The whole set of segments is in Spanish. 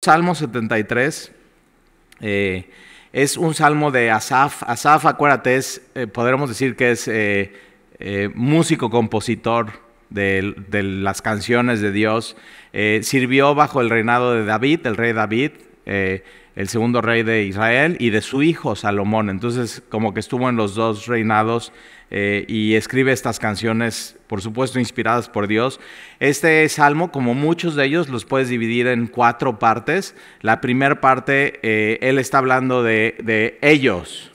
Salmo 73 eh, es un salmo de Asaf. Asaf, acuérdate, eh, podremos decir que es eh, músico compositor de, las canciones de Dios. sirvió bajo el reinado de David, el rey David, el segundo rey de Israel, y de su hijo Salomón. Entonces, como que estuvo en los dos reinados eh, y escribe estas canciones, por supuesto, inspiradas por Dios. Este salmo, como muchos de ellos, los puedes dividir en cuatro partes. La primera parte, eh, él está hablando de, de ellos.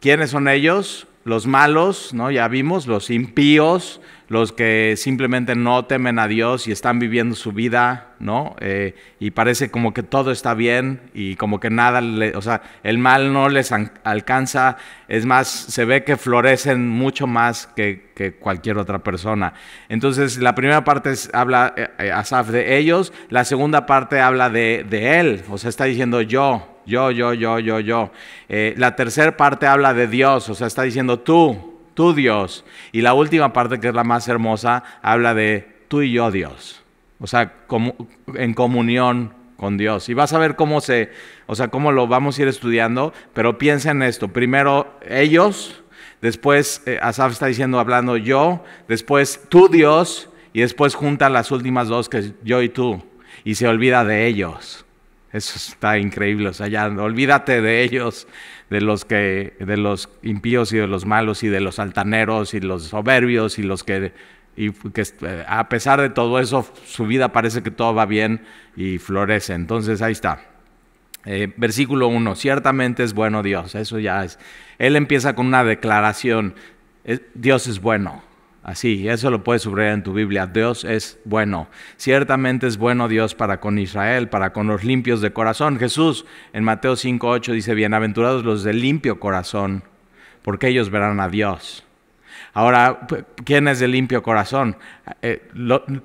¿Quiénes son ellos? Los malos, ¿no? Ya vimos, los impíos, los que simplemente no temen a Dios y están viviendo su vida, ¿no? Eh, y parece como que todo está bien y como que nada, le, o sea, el mal no les alcanza, es más, se ve que florecen mucho más que, cualquier otra persona. Entonces, la primera parte habla eh, eh, Asaf de ellos, la segunda parte habla de, él, o sea, está diciendo yo, yo, yo, yo, yo, yo. la tercera parte habla de Dios, o sea, está diciendo tú, tú Dios. Y la última parte, que es la más hermosa, habla de tú y yo Dios. O sea, en comunión con Dios. Y vas a ver cómo se, o sea, cómo lo vamos a ir estudiando, pero piensa en esto. Primero ellos, después eh, Asaf está diciendo, hablando yo, después tú Dios, y después junta las últimas dos, que es yo y tú, y se olvida de ellos. Eso está increíble, o sea, ya olvídate de ellos, de los que de los impíos y de los malos y de los altaneros y los soberbios y los que y que eh, a pesar de todo eso su vida parece que todo va bien y florece. Entonces, ahí está. Eh, versículo 1, ciertamente es bueno Dios, eso ya es. Él empieza con una declaración, eh, Dios es bueno, Así, eso lo puedes subrayar en tu Biblia. Dios es bueno. Ciertamente es bueno Dios para con Israel, para con los limpios de corazón. Jesús en Mateo 5.8 dice, bienaventurados los de limpio corazón, porque ellos verán a Dios. Ahora, ¿quién es de limpio corazón? Eh,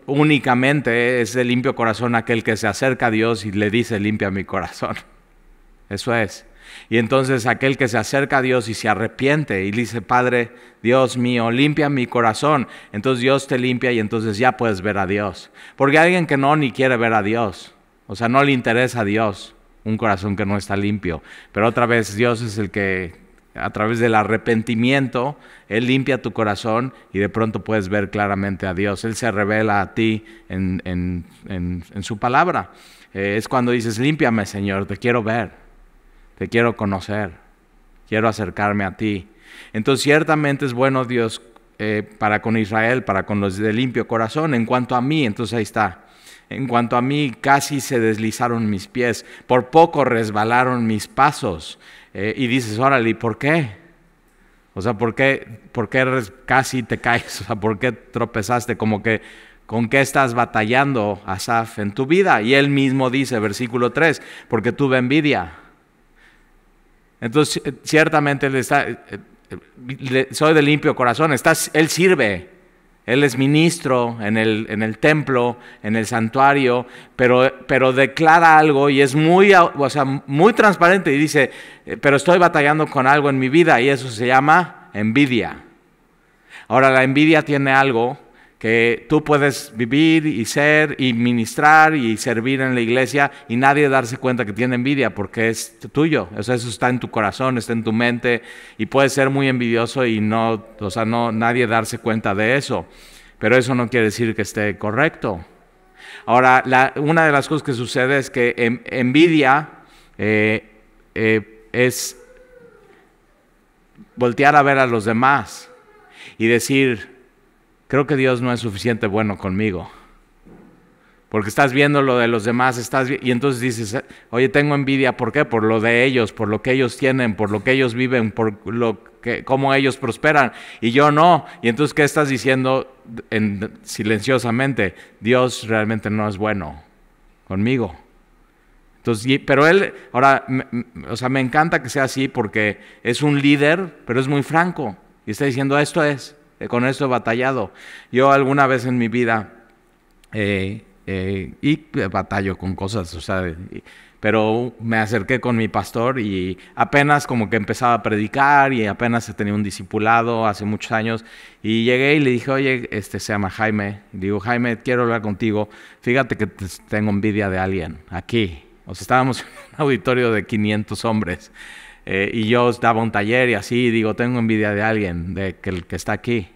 únicamente es de limpio corazón aquel que se acerca a Dios y le dice, limpia mi corazón. Eso es. Y entonces aquel que se acerca a Dios y se arrepiente y dice, Padre, Dios mío, limpia mi corazón. Entonces Dios te limpia y entonces ya puedes ver a Dios. Porque alguien que no ni quiere ver a Dios, o sea, no le interesa a Dios, un corazón que no está limpio. Pero otra vez Dios es el que a través del arrepentimiento, Él limpia tu corazón y de pronto puedes ver claramente a Dios. Él se revela a ti en, su palabra. Eh, es cuando dices, límpiame Señor, te quiero ver. Te quiero conocer, quiero acercarme a ti. Entonces ciertamente es bueno Dios eh, para con Israel, para con los de limpio corazón. En cuanto a mí, entonces ahí está. En cuanto a mí, casi se deslizaron mis pies, por poco resbalaron mis pasos. Eh, y dices, órale, ¿y por qué? O sea, ¿por qué, ¿por qué casi te caes? O sea, ¿por qué tropezaste? Como que, ¿con qué estás batallando, Asaf, en tu vida? Y él mismo dice, versículo 3, porque tuve envidia entonces, eh, ciertamente eh, eh, soy de limpio corazón, Él sirve, Él es ministro en el, templo, en el santuario, pero, pero, declara algo y es muy, o sea, muy transparente y dice, pero estoy batallando con algo en mi vida y eso se llama envidia. Ahora, la envidia tiene algo que tú puedes vivir y ser y ministrar y servir en la iglesia y nadie darse cuenta que tiene envidia porque es tuyo. O sea, eso está en tu corazón, está en tu mente y puedes ser muy envidioso y no, o sea, no nadie darse cuenta de eso. Pero eso no quiere decir que esté correcto. Ahora, una de las cosas que sucede es que envidia eh, eh, es voltear a ver a los demás y decir, creo que Dios no es suficiente bueno conmigo. Porque estás viendo lo de los demás, estás y entonces dices, eh, oye, tengo envidia, ¿por qué? Por lo de ellos, por lo que ellos tienen, por lo que ellos viven, por lo que, cómo ellos prosperan, y yo no. Y entonces, ¿qué estás diciendo silenciosamente? Dios realmente no es bueno conmigo. Entonces, pero él, ahora, o sea, me encanta que sea así porque es un líder, pero es muy franco. Y está diciendo, esto es, eh, con eso he batallado. Yo alguna vez en mi vida, eh, eh, y batallo con cosas, o sea, pero me acerqué con mi pastor y apenas como que empezaba a predicar y apenas tenía un discipulado hace muchos años y llegué y le dije, oye, este se llama Jaime, digo, Jaime, quiero hablar contigo, fíjate que tengo envidia de alguien aquí. O sea, estábamos en un auditorio de 500 hombres. Eh, y yo daba un taller y así, digo, tengo envidia de alguien, de que el que está aquí.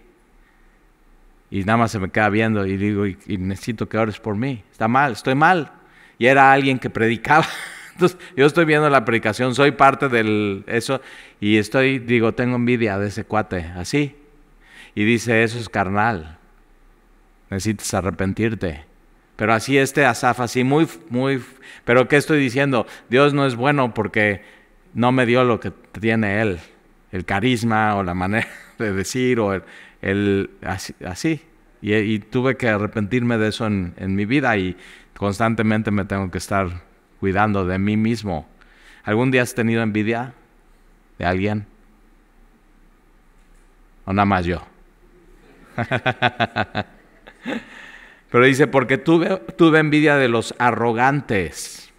Y nada más se me queda viendo y digo, y, necesito que ores por mí. Está mal, estoy mal. Y era alguien que predicaba. Entonces, yo estoy viendo la predicación, soy parte del eso, y estoy, digo, tengo envidia de ese cuate, así. Y dice, eso es carnal. Necesitas arrepentirte. Pero así este Asaf, así muy, muy, pero ¿qué estoy diciendo? Dios no es bueno porque no me dio lo que tiene él, el carisma o la manera de decir o el, así. Y, tuve que arrepentirme de eso en, mi vida y constantemente me tengo que estar cuidando de mí mismo. ¿Algún día has tenido envidia de alguien? ¿O nada más yo? Pero dice, porque tuve, tuve envidia de los arrogantes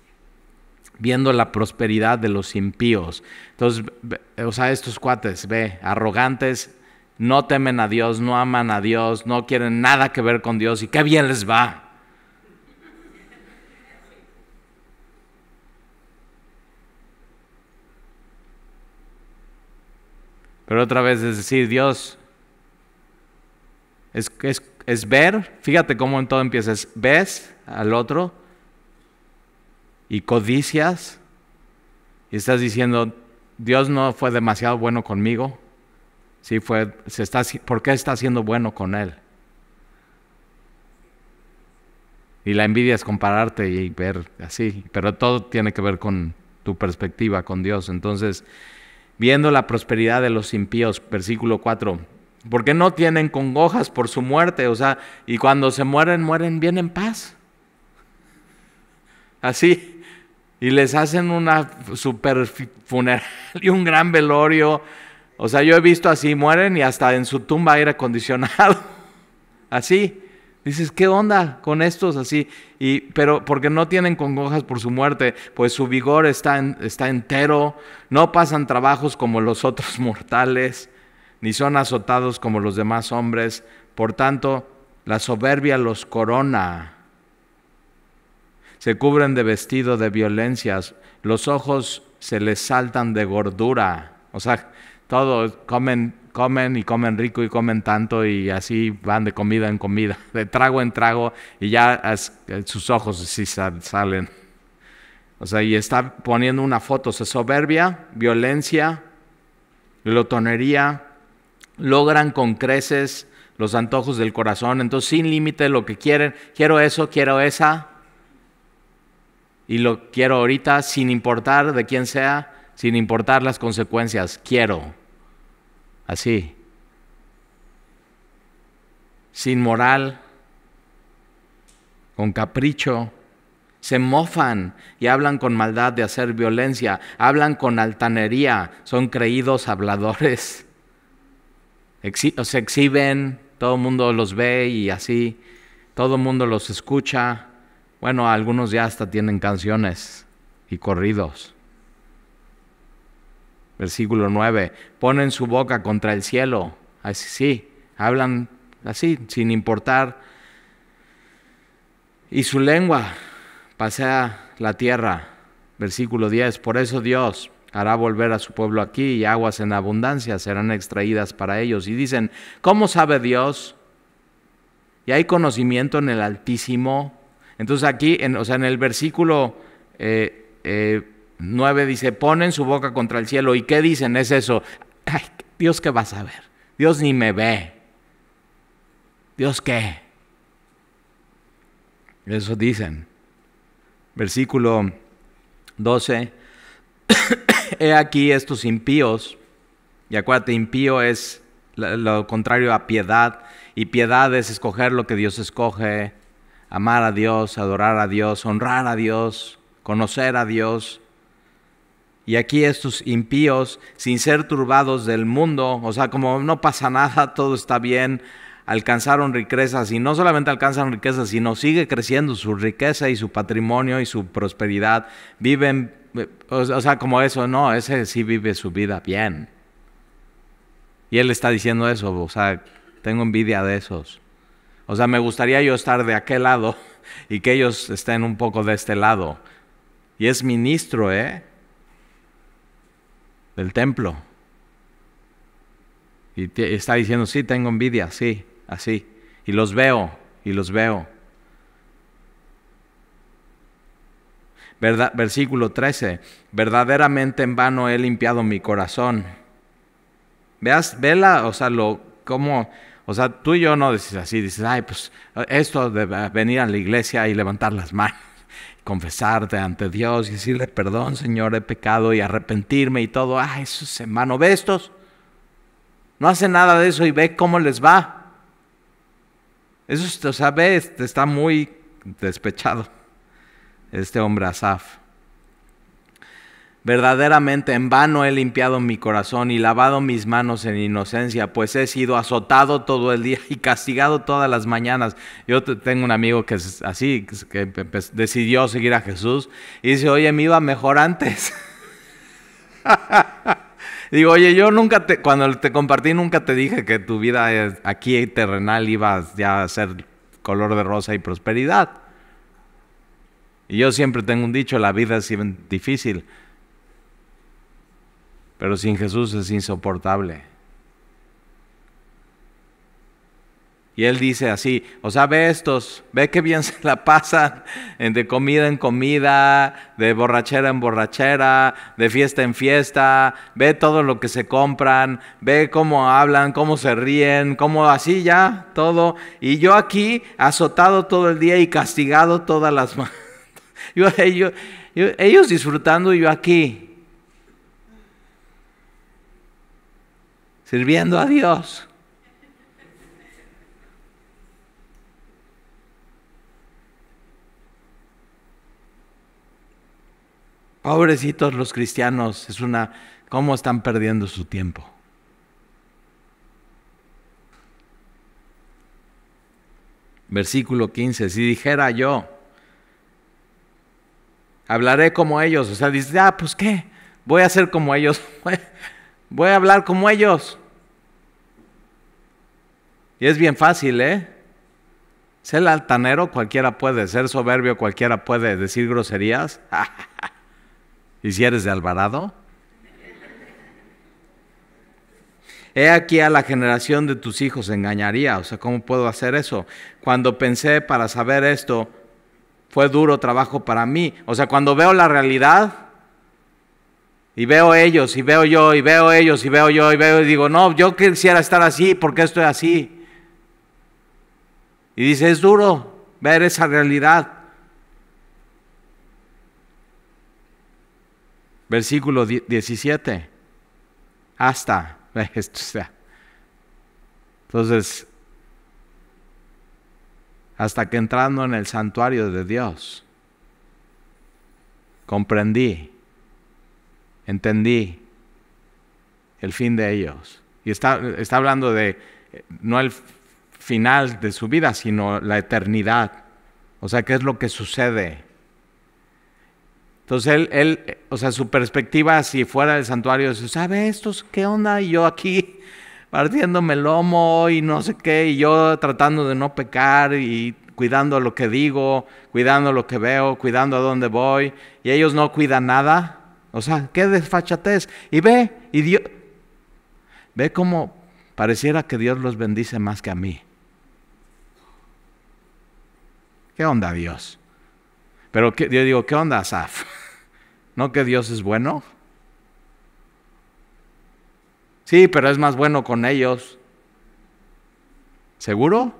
viendo la prosperidad de los impíos. Entonces, o sea, estos cuates, ve, arrogantes, no temen a Dios, no aman a Dios, no quieren nada que ver con Dios y qué bien les va. Pero otra vez es decir, Dios, es, ver, fíjate cómo en todo empiezas, ves al otro, y codicias y estás diciendo, Dios no fue demasiado bueno conmigo, si fue, se está, ¿por está siendo bueno con Él? Y la envidia es compararte y ver así, pero todo tiene que ver con tu perspectiva, con Dios. Entonces, viendo la prosperidad de los impíos, versículo 4, porque no tienen congojas por su muerte, o sea, y cuando se mueren, mueren bien en paz. Así, y les hacen una super funeral y un gran velorio. O sea, yo he visto así, mueren y hasta en su tumba aire acondicionado. así. Dices, ¿qué onda con estos así? Y, pero porque no tienen congojas por su muerte, pues su vigor está, está entero, no pasan trabajos como los otros mortales, ni son azotados como los demás hombres. Por tanto, la soberbia los corona se cubren de vestido de violencias, los ojos se les saltan de gordura, o sea, todos comen, comen y comen rico y comen tanto y así van de comida en comida, de trago en trago y ya sus ojos sí salen. O sea, y está poniendo una foto, o sea, soberbia, violencia, glotonería, logran con creces los antojos del corazón, entonces sin límite lo que quieren, quiero eso, quiero esa, y lo quiero ahorita sin importar de quién sea, sin importar las consecuencias, quiero. Así. Sin moral, con capricho, se mofan y hablan con maldad de hacer violencia, hablan con altanería, son creídos habladores, se exhiben, todo el mundo los ve y así, todo el mundo los escucha, bueno, algunos ya hasta tienen canciones y corridos. Versículo 9, ponen su boca contra el cielo, así sí, hablan así, sin importar. Y su lengua pasea la tierra. Versículo 10, por eso Dios hará volver a su pueblo aquí y aguas en abundancia serán extraídas para ellos. Y dicen, ¿cómo sabe Dios? ¿Y hay conocimiento en el Altísimo? Entonces aquí, en, o sea, en el versículo eh, eh, nueve 9 dice, ponen su boca contra el cielo. ¿Y qué dicen? Es eso. Dios qué vas a ver. Dios ni me ve. Dios qué. Eso dicen. Versículo 12. He aquí estos impíos. Y acuérdate, impío es lo contrario a piedad. Y piedad es escoger lo que Dios escoge amar a Dios, adorar a Dios, honrar a Dios, conocer a Dios. Y aquí estos impíos, sin ser turbados del mundo, o sea, como no pasa nada, todo está bien, alcanzaron riquezas y no solamente alcanzan riquezas, sino sigue creciendo su riqueza y su patrimonio y su prosperidad. Viven, o sea, como eso, no, ese sí vive su vida bien. Y él está diciendo eso, o sea, tengo envidia de esos. O sea, me gustaría yo estar de aquel lado y que ellos estén un poco de este lado. Y es ministro, ¿eh? Del templo. Y, está diciendo, sí, tengo envidia, sí, así. Y los veo, y los veo. versículo 13, verdaderamente en vano he limpiado mi corazón. Veas, vela, o sea, lo, cómo o sea, tú y yo no dices así, dices, ay, pues esto de venir a la iglesia y levantar las manos, confesarte ante Dios y decirle, perdón, Señor, he pecado y arrepentirme y todo. Ah, esos es hermano, ve estos. No hace nada de eso y ve cómo les va. Eso, o sea, ve, este, está muy despechado este hombre Asaf. Verdaderamente en vano he limpiado mi corazón y lavado mis manos en inocencia, pues he sido azotado todo el día y castigado todas las mañanas. Yo tengo un amigo que es así, que decidió seguir a Jesús y dice, oye, me iba mejor antes. Digo, oye, yo nunca te, cuando te compartí, nunca te dije que tu vida eh, aquí terrenal iba ya a ser color de rosa y prosperidad. Y yo siempre tengo un dicho, la vida es difícil pero sin Jesús es insoportable. Y él dice así, o sea, ve estos, ve qué bien se la pasan de comida en comida, de borrachera en borrachera, de fiesta en fiesta, ve todo lo que se compran, ve cómo hablan, cómo se ríen, cómo así ya, todo. Y yo aquí azotado todo el día y castigado todas las manos. ellos disfrutando y yo aquí sirviendo a Dios. Pobrecitos los cristianos, es una cómo están perdiendo su tiempo. Versículo 15, si dijera yo, hablaré como ellos, o sea, dice, ah, pues qué, voy a ser como ellos. Voy a hablar como ellos. Y es bien fácil, ¿eh? Ser altanero cualquiera puede, ser soberbio cualquiera puede, decir groserías. ¿Y si eres de Alvarado? He aquí a la generación de tus hijos engañaría. O sea, ¿cómo puedo hacer eso? Cuando pensé para saber esto, fue duro trabajo para mí. O sea, cuando veo la realidad, y veo ellos, y veo yo, y veo ellos, y veo yo, y veo, y digo, no, yo quisiera estar así, porque estoy así? Y dice, es duro ver esa realidad. Versículo 17. Hasta. Entonces, hasta que entrando en el santuario de Dios, comprendí entendí el fin de ellos. Y está, está hablando de no el final de su vida, sino la eternidad. O sea, ¿qué es lo que sucede? Entonces él, él, o sea, su perspectiva si fuera del santuario es, ¿sabe estos qué onda? Y yo aquí partiéndome el lomo y no sé qué, y yo tratando de no pecar y cuidando lo que digo, cuidando lo que veo, cuidando a dónde voy, y ellos no cuidan nada. O sea, qué desfachatez. Y ve, y Dios, ve cómo pareciera que Dios los bendice más que a mí. ¿Qué onda Dios? Pero yo digo, ¿qué onda Asaf? ¿No que Dios es bueno? Sí, pero es más bueno con ellos. ¿Seguro?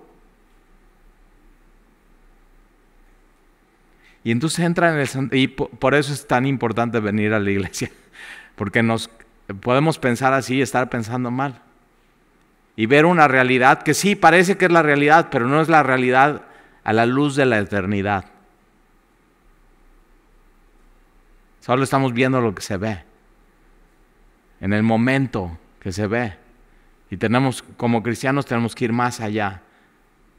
Y entonces entra en el... Y por eso es tan importante venir a la iglesia, porque nos podemos pensar así y estar pensando mal. Y ver una realidad que sí parece que es la realidad, pero no es la realidad a la luz de la eternidad. Solo estamos viendo lo que se ve, en el momento que se ve. Y tenemos, como cristianos, tenemos que ir más allá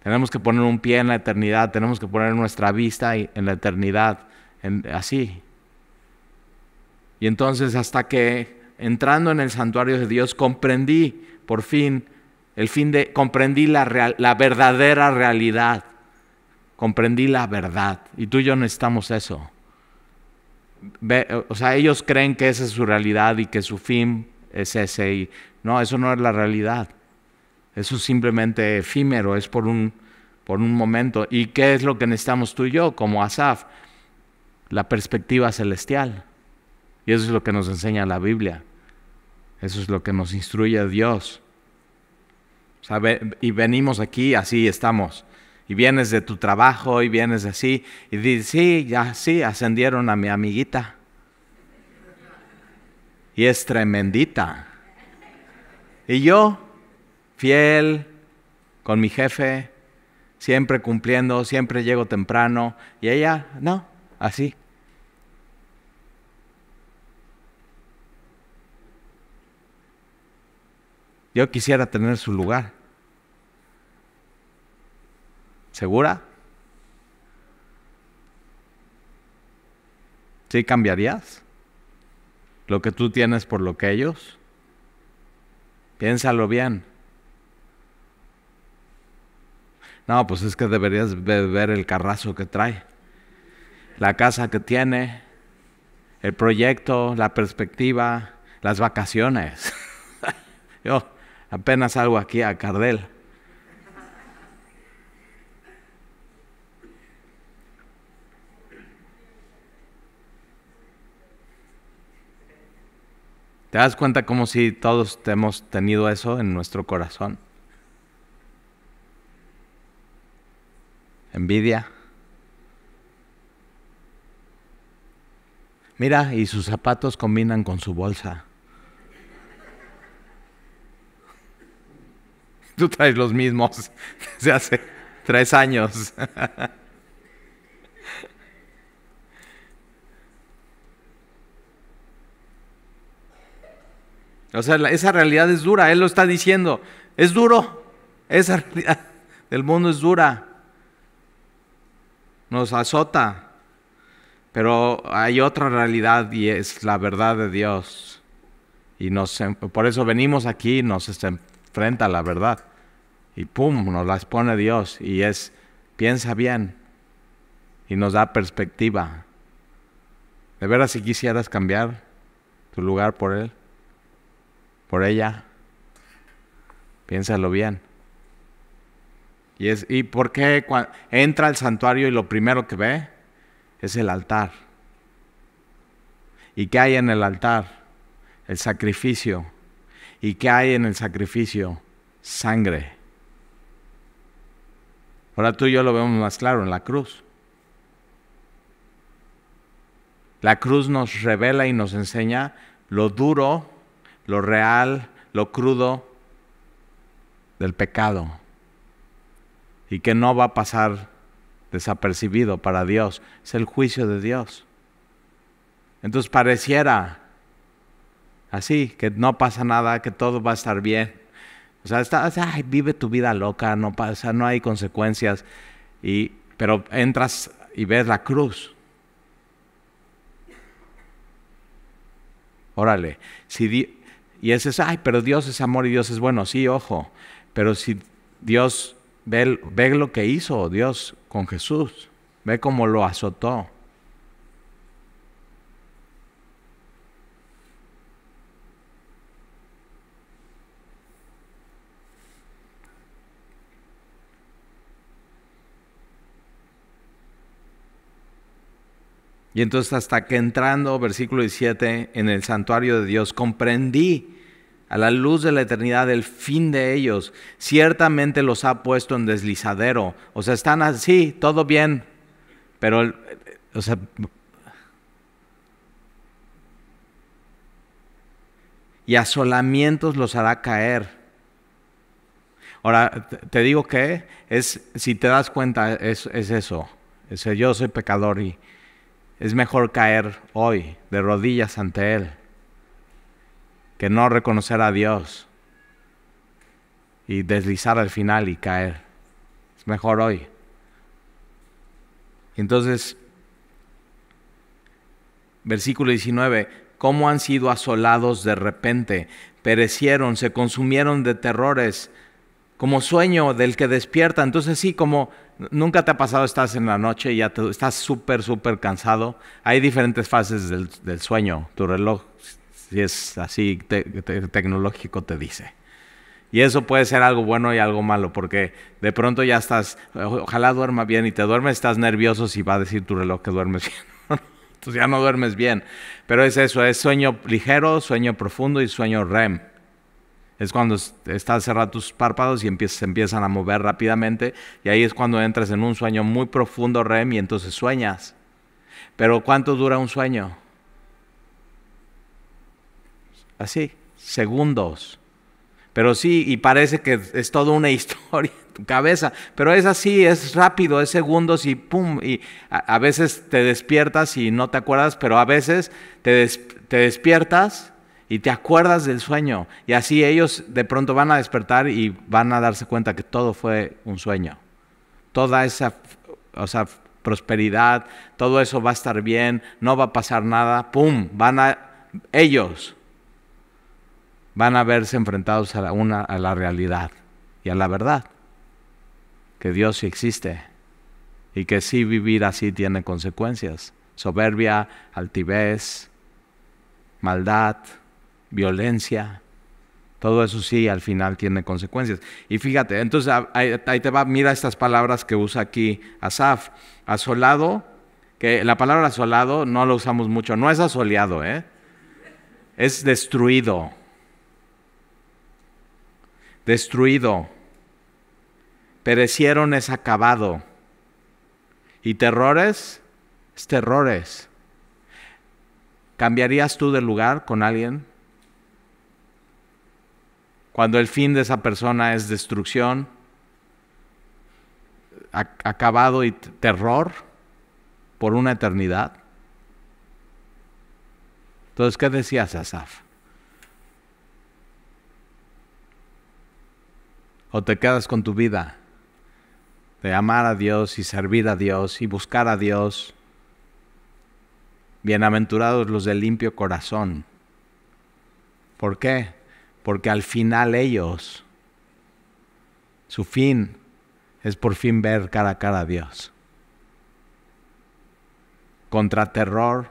tenemos que poner un pie en la eternidad, tenemos que poner nuestra vista en la eternidad, así. Y entonces hasta que entrando en el santuario de Dios comprendí por fin el fin de comprendí la, la verdadera realidad. Comprendí la verdad y tú y yo no necesitamos eso. o sea, ellos creen que esa es su realidad y que su fin es ese y no, eso no es la realidad. Eso es simplemente efímero, es por un, por un momento. ¿Y qué es lo que necesitamos tú y yo como Asaf? La perspectiva celestial. Y eso es lo que nos enseña la Biblia. Eso es lo que nos instruye Dios. sabe y venimos aquí, así estamos. Y vienes de tu trabajo y vienes así. Y dices, sí, ya sí, ascendieron a mi amiguita. Y es tremendita. Y yo, fiel con mi jefe, siempre cumpliendo, siempre llego temprano. Y ella, no, así. Yo quisiera tener su lugar. ¿Segura? ¿Sí cambiarías lo que tú tienes por lo que ellos? Piénsalo bien. No, pues es que deberías ver el carrazo que trae, la casa que tiene, el proyecto, la perspectiva, las vacaciones. Yo apenas salgo aquí a Cardel. ¿Te das cuenta como si todos hemos tenido eso en nuestro corazón? envidia. Mira, y sus zapatos combinan con su bolsa. Tú traes los mismos desde hace tres años. O sea, esa realidad es dura, Él lo está diciendo. Es duro. Esa realidad del mundo es dura nos azota, pero hay otra realidad y es la verdad de Dios. Y em, por eso venimos aquí, nos enfrenta la verdad. Y pum, nos la expone Dios. Y es, piensa bien. Y nos da perspectiva. ¿De veras si quisieras cambiar tu lugar por Él? ¿Por ella? Piénsalo bien. Y, es, ¿Y por qué cuando entra al santuario y lo primero que ve es el altar? ¿Y qué hay en el altar? El sacrificio. ¿Y qué hay en el sacrificio? Sangre. Ahora tú y yo lo vemos más claro en la cruz. La cruz nos revela y nos enseña lo duro, lo real, lo crudo del pecado y que no va a pasar desapercibido para Dios. Es el juicio de Dios. Entonces pareciera así, que no pasa nada, que todo va a estar bien. O sea, ay, vive tu vida loca, no pasa, no hay consecuencias. Y, pero entras y ves la cruz. Órale, si y ese es, ay, pero Dios es amor y Dios es bueno. Sí, ojo, pero si Dios Ve, lo que hizo Dios con Jesús. Ve cómo lo azotó. Y entonces hasta que entrando, versículo 17, en el santuario de Dios, comprendí a la luz de la eternidad, el fin de ellos, ciertamente los ha puesto en deslizadero. O sea, están así, todo bien, pero, o sea... Y asolamientos los hará caer. Ahora, te digo que es, si te das cuenta, es, es eso. Es, yo soy pecador y es mejor caer hoy de rodillas ante Él que no reconocer a Dios y deslizar al final y caer. Es mejor hoy. Entonces, versículo 19, ¿cómo han sido asolados de repente? Perecieron, se consumieron de terrores, como sueño del que despierta. Entonces sí, como nunca te ha pasado, estás en la noche y ya estás súper, súper cansado. Hay diferentes fases del, del sueño. Tu reloj y es así tecnológico, te dice. Y eso puede ser algo bueno y algo malo, porque de pronto ya estás, ojalá duerma bien y te duermes, estás nervioso si va a decir tu reloj que duermes bien. Entonces ya no duermes bien. Pero es eso, es sueño ligero, sueño profundo y sueño REM. Es cuando estás cerrando tus párpados y empiezan a mover rápidamente y ahí es cuando entras en un sueño muy profundo REM y entonces sueñas. Pero ¿cuánto dura un sueño? Así, segundos. Pero sí, y parece que es toda una historia en tu cabeza, pero es así, es rápido, es segundos y pum, y a, veces te despiertas y no te acuerdas, pero a veces te, despiertas y te acuerdas del sueño. Y así ellos de pronto van a despertar y van a darse cuenta que todo fue un sueño. Toda esa prosperidad, todo eso va a estar bien, no va a pasar nada, ¡pum! Van a ellos van a verse enfrentados a la, una, a la realidad y a la verdad, que Dios sí existe y que sí vivir así tiene consecuencias, soberbia, altivez, maldad, violencia. Todo eso sí, al final tiene consecuencias. Y fíjate, entonces ahí, te va, mira estas palabras que usa aquí Asaf. Asolado, que la palabra asolado no la usamos mucho, no es asoleado, ¿eh? es destruido, destruido, perecieron es acabado. Y terrores, es terrores. ¿Cambiarías tú de lugar con alguien? Cuando el fin de esa persona es destrucción, acabado y terror por una eternidad. Entonces, ¿qué decías, Asaf? o te quedas con tu vida de amar a Dios y servir a Dios y buscar a Dios. Bienaventurados los de limpio corazón. ¿Por qué? Porque al final ellos, su fin es por fin ver cara a cara a Dios. Contra terror,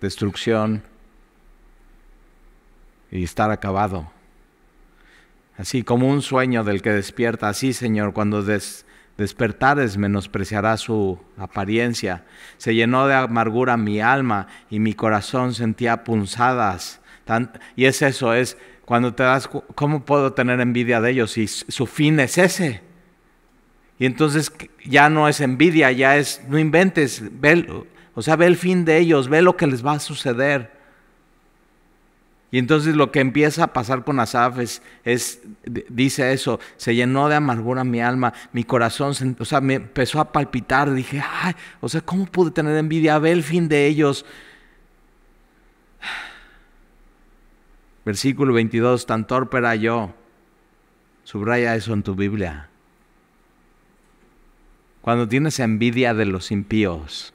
destrucción y estar acabado así como un sueño del que despierta, así Señor, cuando des, despertares menospreciará su apariencia. Se llenó de amargura mi alma y mi corazón sentía punzadas. y es eso, es cuando te das, ¿cómo puedo tener envidia de ellos si su fin es ese? Y entonces ya no es envidia, ya es, no inventes, o sea, ve el fin de ellos, ve lo que les va a suceder. Y entonces lo que empieza a pasar con Asaf es, dice eso, se llenó de amargura mi alma, mi corazón, o sea, me empezó a palpitar, dije, ay, o sea, ¿cómo pude tener envidia? Ve el fin de ellos. Versículo 22, tan torpe era yo. Subraya eso en tu Biblia. Cuando tienes envidia de los impíos,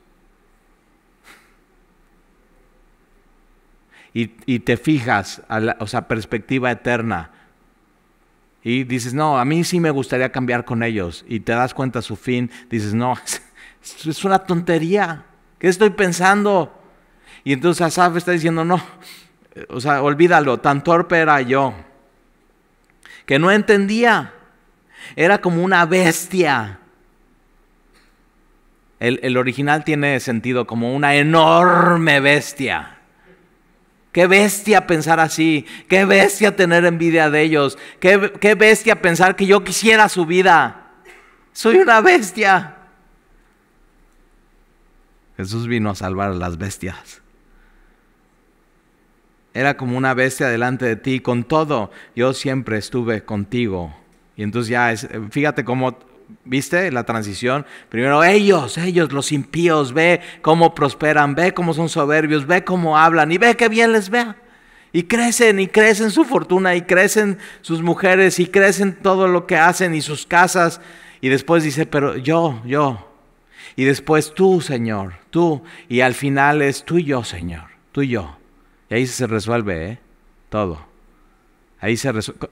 y, te fijas, a o sea, perspectiva eterna. Y dices, no, a mí sí me gustaría cambiar con ellos. Y te das cuenta su fin, dices, no, es, una tontería. ¿Qué estoy pensando? Y entonces Asaf está diciendo, no, o sea, olvídalo, tan torpe era yo, que no entendía. Era como una bestia. el original tiene sentido como una enorme bestia. Qué bestia pensar así, qué bestia tener envidia de ellos, qué, qué bestia pensar que yo quisiera su vida. Soy una bestia. Jesús vino a salvar a las bestias. Era como una bestia delante de ti, con todo, yo siempre estuve contigo. Y entonces ya, es, fíjate cómo ¿Viste la transición? Primero ellos, ellos, los impíos, ve cómo prosperan, ve cómo son soberbios, ve cómo hablan y ve qué bien les vea. Y crecen y crecen su fortuna y crecen sus mujeres y crecen todo lo que hacen y sus casas. Y después dice, pero yo, yo. Y después tú, Señor, tú. Y al final es tú y yo, Señor, tú y yo. Y ahí se resuelve ¿eh? todo. Ahí se resuelve.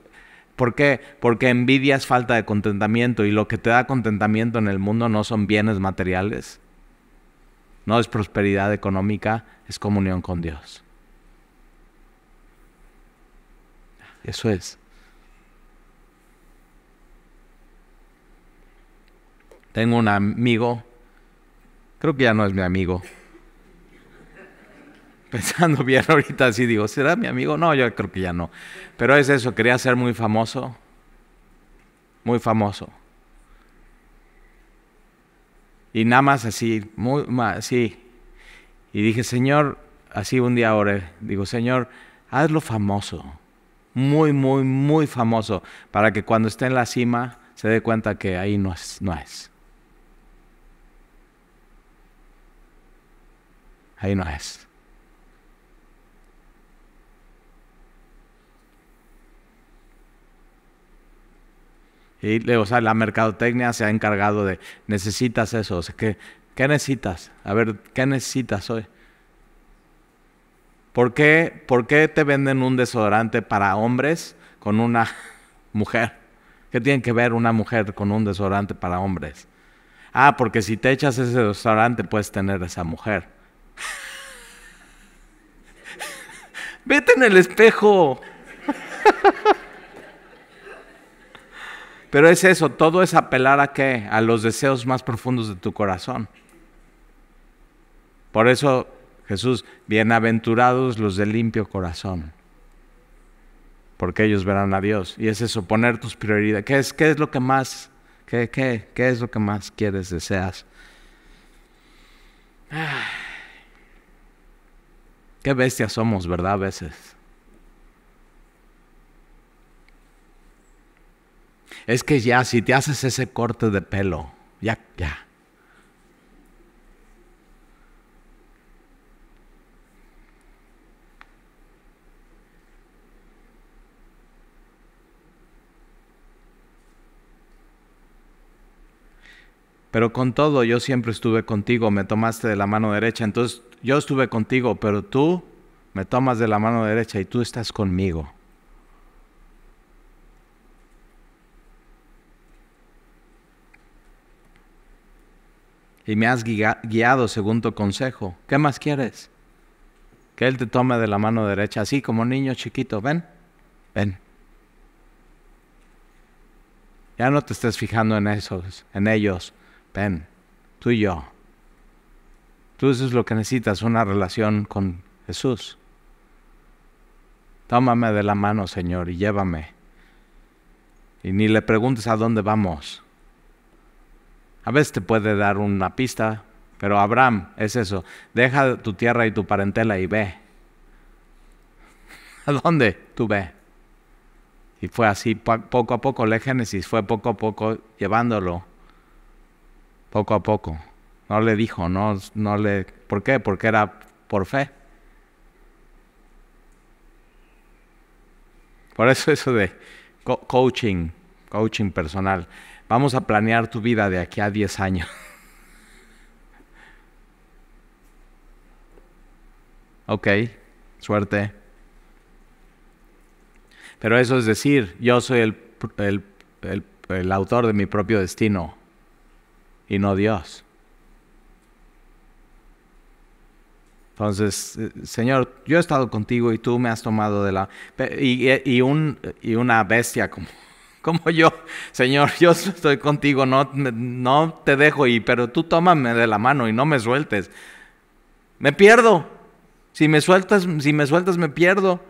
¿Por qué? Porque envidia es falta de contentamiento y lo que te da contentamiento en el mundo no son bienes materiales, no es prosperidad económica, es comunión con Dios. Eso es. Tengo un amigo, creo que ya no es mi amigo, pensando bien ahorita así, digo, ¿será mi amigo? No, yo creo que ya no. Pero es eso, quería ser muy famoso. Muy famoso. Y nada más así, muy, más así. Y dije, Señor, así un día ahora, digo, Señor, hazlo famoso. Muy, muy, muy famoso. Para que cuando esté en la cima se dé cuenta que ahí no es. No es. Ahí no es. Y, o sea, la mercadotecnia se ha encargado de, necesitas eso, o sea, ¿qué, necesitas? A ver, ¿qué necesitas hoy? ¿Por qué, ¿Por qué te venden un desodorante para hombres con una mujer? ¿Qué tiene que ver una mujer con un desodorante para hombres? Ah, porque si te echas ese desodorante puedes tener esa mujer. Vete en el espejo. Pero es eso, todo es apelar a qué? A los deseos más profundos de tu corazón. Por eso Jesús, bienaventurados los de limpio corazón, porque ellos verán a Dios. Y es eso, poner tus prioridades. ¿Qué es, qué es lo que más, qué, qué es lo que más quieres, deseas? Qué bestias somos, ¿verdad? A veces. es que ya, si te haces ese corte de pelo, ya, ya. Pero con todo, yo siempre estuve contigo, me tomaste de la mano derecha, entonces yo estuve contigo, pero tú me tomas de la mano derecha y tú estás conmigo. y me has guiado según tu consejo. ¿Qué más quieres? Que Él te tome de la mano derecha, así como niño chiquito. Ven, ven. Ya no te estés fijando en esos, en ellos. Ven, tú y yo. Tú eso es lo que necesitas, una relación con Jesús. Tómame de la mano, Señor, y llévame. Y ni le preguntes a dónde vamos. A veces te puede dar una pista, pero Abraham es eso. Deja tu tierra y tu parentela y ve. ¿A dónde? Tú ve. Y fue así poco a poco. La Génesis fue poco a poco llevándolo. Poco a poco. No le dijo, no, no le. ¿Por qué? Porque era por fe. Por eso eso de coaching, coaching personal. Vamos a planear tu vida de aquí a 10 años. ok, suerte. Pero eso es decir, yo soy el, el, el, autor de mi propio destino y no Dios. Entonces, Señor, yo he estado contigo y tú me has tomado de la... Y, y, un, y una bestia como como yo, Señor, yo estoy contigo, no, te dejo, y, pero tú tómame de la mano y no me sueltes. Me pierdo. Si me sueltas, si me sueltas, me pierdo.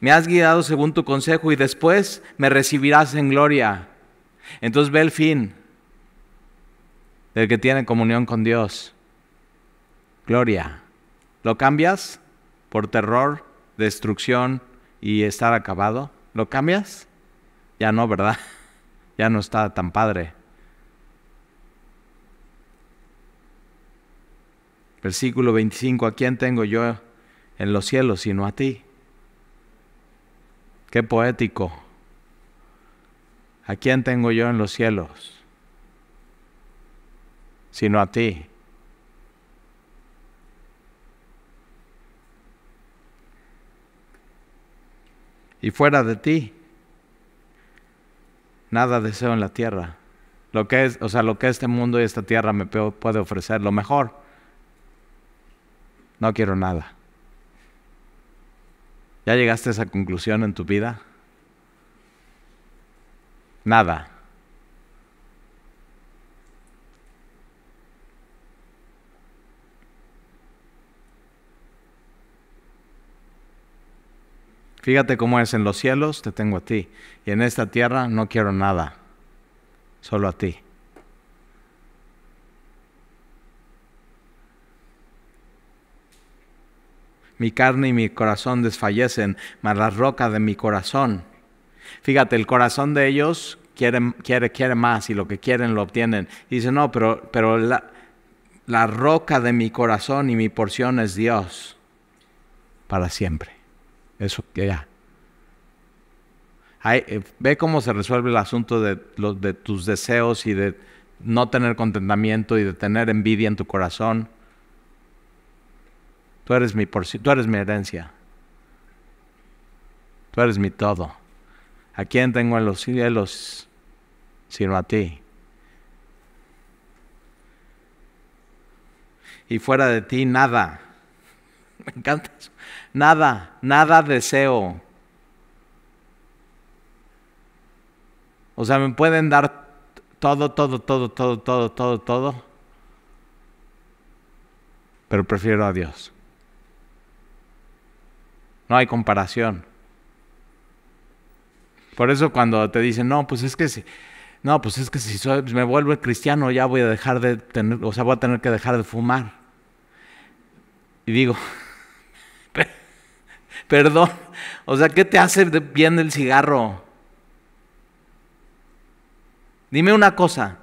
Me has guiado según tu consejo y después me recibirás en gloria. Entonces ve el fin del que tiene comunión con Dios. Gloria. ¿Lo cambias por terror, destrucción y estar acabado? ¿Lo cambias? Ya no, ¿verdad? Ya no está tan padre. Versículo 25, ¿a quién tengo yo en los cielos sino a ti? Qué poético. ¿A quién tengo yo en los cielos sino a ti? Y fuera de ti, nada deseo en la tierra. Lo que es, o sea, lo que este mundo y esta tierra me puede ofrecer, lo mejor. No quiero nada. ¿Ya llegaste a esa conclusión en tu vida? Nada. Fíjate cómo es en los cielos, te tengo a ti. Y en esta tierra no quiero nada, solo a ti. Mi carne y mi corazón desfallecen, mas la roca de mi corazón. Fíjate, el corazón de ellos quiere, quiere, quiere más y lo que quieren lo obtienen. dice, no, pero, pero la roca de mi corazón y mi porción es Dios para siempre. Eso ya. Eh, ve cómo se resuelve el asunto de, de tus deseos y de no tener contentamiento y de tener envidia en tu corazón. Tú eres mi tú eres mi herencia. Tú eres mi todo. ¿A quién tengo en los cielos sino a ti? Y fuera de ti nada. me encanta eso. Nada, nada deseo. O sea, me pueden dar todo, todo, todo, todo, todo, todo, todo. Pero prefiero a Dios. No hay comparación. Por eso cuando te dicen, no, pues es que si, no, pues es que si me vuelvo cristiano ya voy a dejar de tener, o sea, voy a tener que dejar de fumar. Y digo, Perdón. O sea, ¿qué te hace bien el cigarro? Dime una cosa.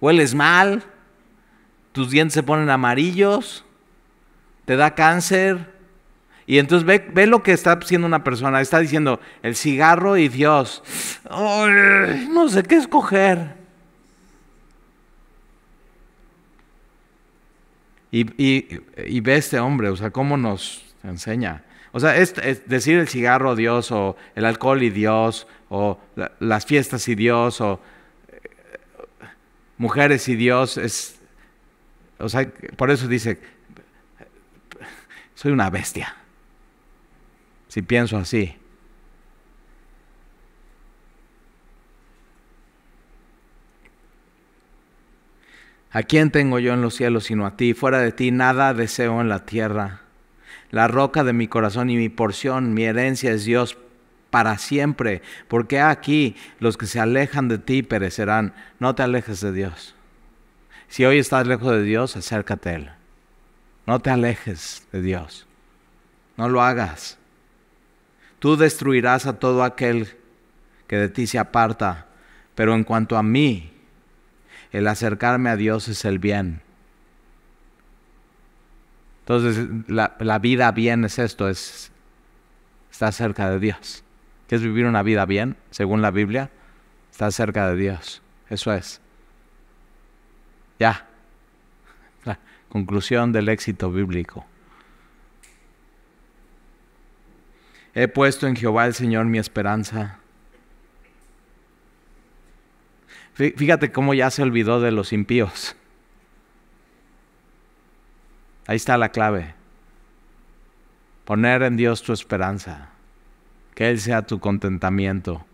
¿Hueles mal? ¿Tus dientes se ponen amarillos? ¿Te da cáncer? Y entonces ve, lo que está haciendo una persona. Está diciendo el cigarro y Dios. no sé qué escoger. Y, y, ve este hombre, o sea, cómo nos enseña. O sea, es, decir el cigarro Dios, o el alcohol y Dios, o las fiestas y Dios, o eh, mujeres y Dios, es. O sea, por eso dice: soy una bestia. Si pienso así. ¿A quién tengo yo en los cielos sino a ti? Fuera de ti nada deseo en la tierra. La roca de mi corazón y mi porción, mi herencia es Dios para siempre, porque aquí los que se alejan de ti perecerán. No te alejes de Dios. Si hoy estás lejos de Dios, acércate a Él. No te alejes de Dios. No lo hagas. Tú destruirás a todo aquel que de ti se aparta, pero en cuanto a mí, el acercarme a Dios es el bien. Entonces, la, vida bien es esto, es estar cerca de Dios. ¿Qué es vivir una vida bien? Según la Biblia, está cerca de Dios. Eso es. Ya. La conclusión del éxito bíblico. He puesto en Jehová el Señor mi esperanza Fíjate cómo ya se olvidó de los impíos. Ahí está la clave. Poner en Dios tu esperanza. Que Él sea tu contentamiento.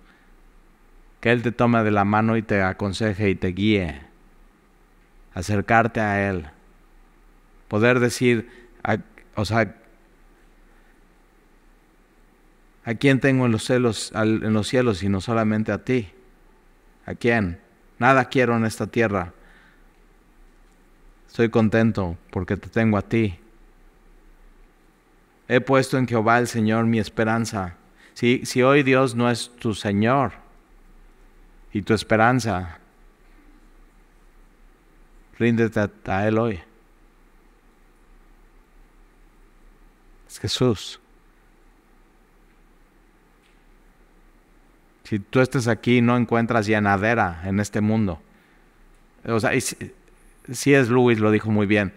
Que Él te tome de la mano y te aconseje y te guíe. Acercarte a Él. Poder decir, o sea, ¿a quién tengo en los, celos, en los cielos sino solamente a ti? ¿A quién? Nada quiero en esta tierra. Estoy contento porque te tengo a ti. He puesto en Jehová el Señor mi esperanza. Si, si hoy Dios no es tu Señor y tu esperanza, ríndete a, a Él hoy. Es Jesús. Si tú estás aquí no encuentras llenadera en este mundo. O sea, si, es Luis lo dijo muy bien.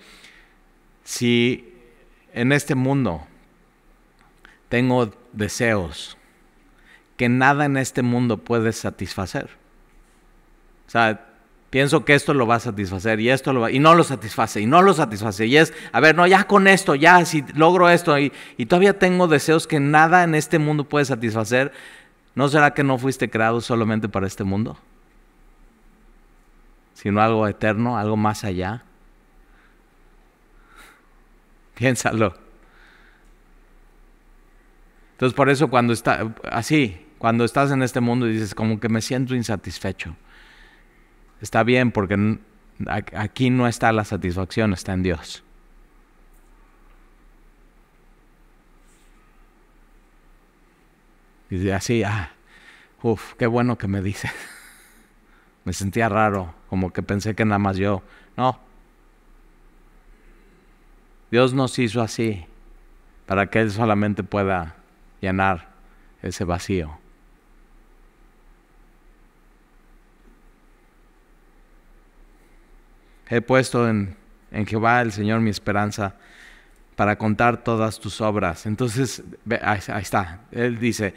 Si en este mundo tengo deseos que nada en este mundo puede satisfacer. O sea, pienso que esto lo va a satisfacer y esto lo va, y no lo satisface, y no lo satisface, y es, a ver, no, ya con esto, ya, si logro esto, y todavía tengo deseos que nada en este mundo puede satisfacer, ¿No será que no fuiste creado solamente para este mundo? Sino algo eterno, algo más allá. Piénsalo. Entonces por eso cuando está así, cuando estás en este mundo y dices como que me siento insatisfecho. Está bien porque aquí no está la satisfacción, está en Dios. Y así, ah, uff, qué bueno que me dice me sentía raro, como que pensé que nada más yo. No. Dios nos hizo así, para que Él solamente pueda llenar ese vacío. He puesto en Jehová el Señor mi esperanza para contar todas tus obras. Entonces, ahí, está. Él dice,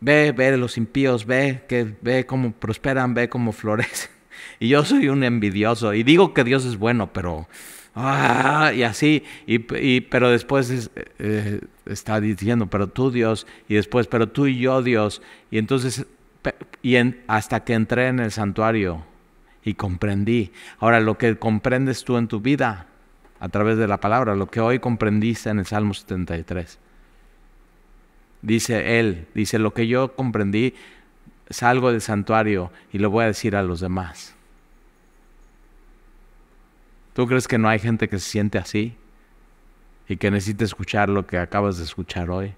ve, ve los impíos, ve, que, ve cómo prosperan, ve cómo florecen. Y yo soy un envidioso y digo que Dios es bueno, pero... Ah, y así, y, pero después eh, está diciendo, pero tú Dios, y después, pero tú y yo Dios, y entonces, y hasta que entré en el santuario y comprendí. Ahora, lo que comprendes tú en tu vida a través de la palabra, lo que hoy comprendiste en el Salmo 73. Dice él, dice, lo que yo comprendí, salgo del santuario y lo voy a decir a los demás. ¿Tú crees que no hay gente que se siente así y que necesita escuchar lo que acabas de escuchar hoy?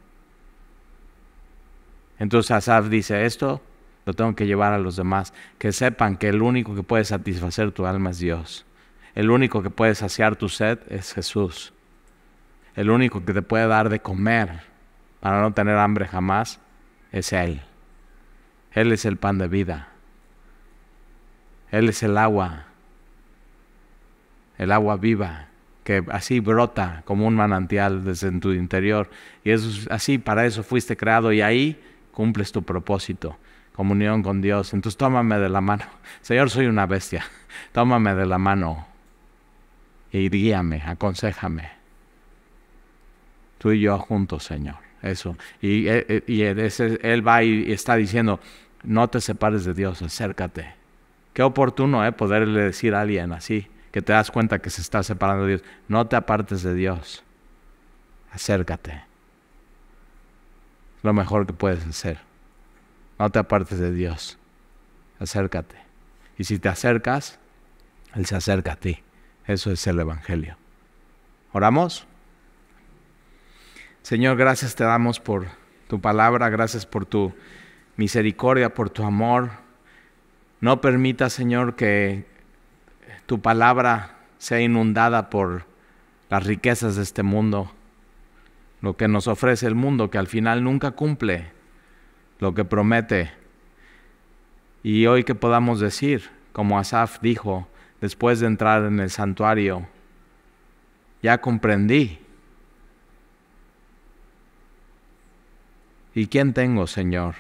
Entonces Asaf dice, esto lo tengo que llevar a los demás, que sepan que el único que puede satisfacer tu alma es Dios. El único que puede saciar tu sed es Jesús. El único que te puede dar de comer para no tener hambre jamás es Él. Él es el pan de vida. Él es el agua, el agua viva, que así brota como un manantial desde tu interior. Y eso, así, para eso fuiste creado y ahí cumples tu propósito, comunión con Dios. Entonces tómame de la mano. Señor, soy una bestia. Tómame de la mano y guíame, aconsejame. Tú y yo juntos, Señor. Eso. Y, eh, eh, Él va y está diciendo, no te separes de Dios, acércate. Qué oportuno, ¿eh? Poderle decir a alguien así, que te das cuenta que se está separando de Dios. No te apartes de Dios. Acércate. Lo mejor que puedes hacer. No te apartes de Dios. Acércate. Y si te acercas, Él se acerca a ti. Eso es el Evangelio. Oramos. Señor, gracias te damos por tu palabra, gracias por tu misericordia, por tu amor. No permita, Señor, que tu palabra sea inundada por las riquezas de este mundo, lo que nos ofrece el mundo, que al final nunca cumple lo que promete. Y hoy que podamos decir, como Asaf dijo, después de entrar en el santuario, ya comprendí. ¿Y quién tengo, Señor?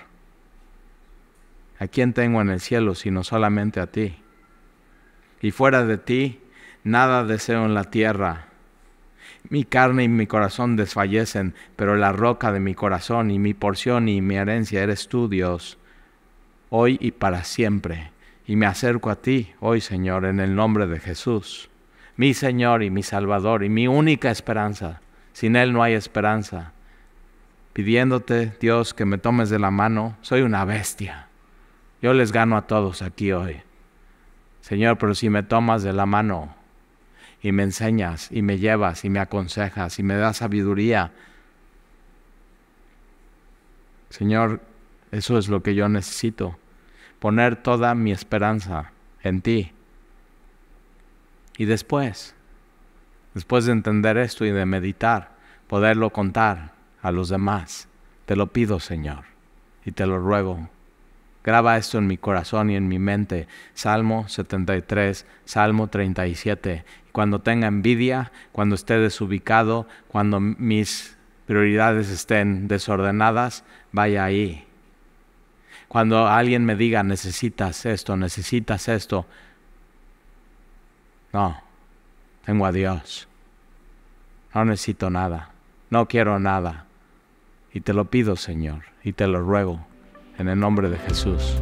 ¿A quién tengo en el cielo sino solamente a ti? Y fuera de ti, nada deseo en la tierra. Mi carne y mi corazón desfallecen, pero la roca de mi corazón y mi porción y mi herencia eres tú, Dios, hoy y para siempre y me acerco a ti hoy, Señor, en el nombre de Jesús, mi Señor y mi Salvador y mi única esperanza. Sin Él no hay esperanza. Pidiéndote, Dios, que me tomes de la mano, soy una bestia. Yo les gano a todos aquí hoy. Señor, pero si me tomas de la mano y me enseñas y me llevas y me aconsejas y me das sabiduría, Señor, eso es lo que yo necesito poner toda mi esperanza en ti. Y después, después de entender esto y de meditar, poderlo contar a los demás. Te lo pido, Señor, y te lo ruego. Graba esto en mi corazón y en mi mente. Salmo 73, Salmo 37. Cuando tenga envidia, cuando esté desubicado, cuando mis prioridades estén desordenadas, vaya ahí cuando alguien me diga, necesitas esto, necesitas esto. No, tengo a Dios. No necesito nada. No quiero nada. Y te lo pido, Señor, y te lo ruego, en el nombre de Jesús.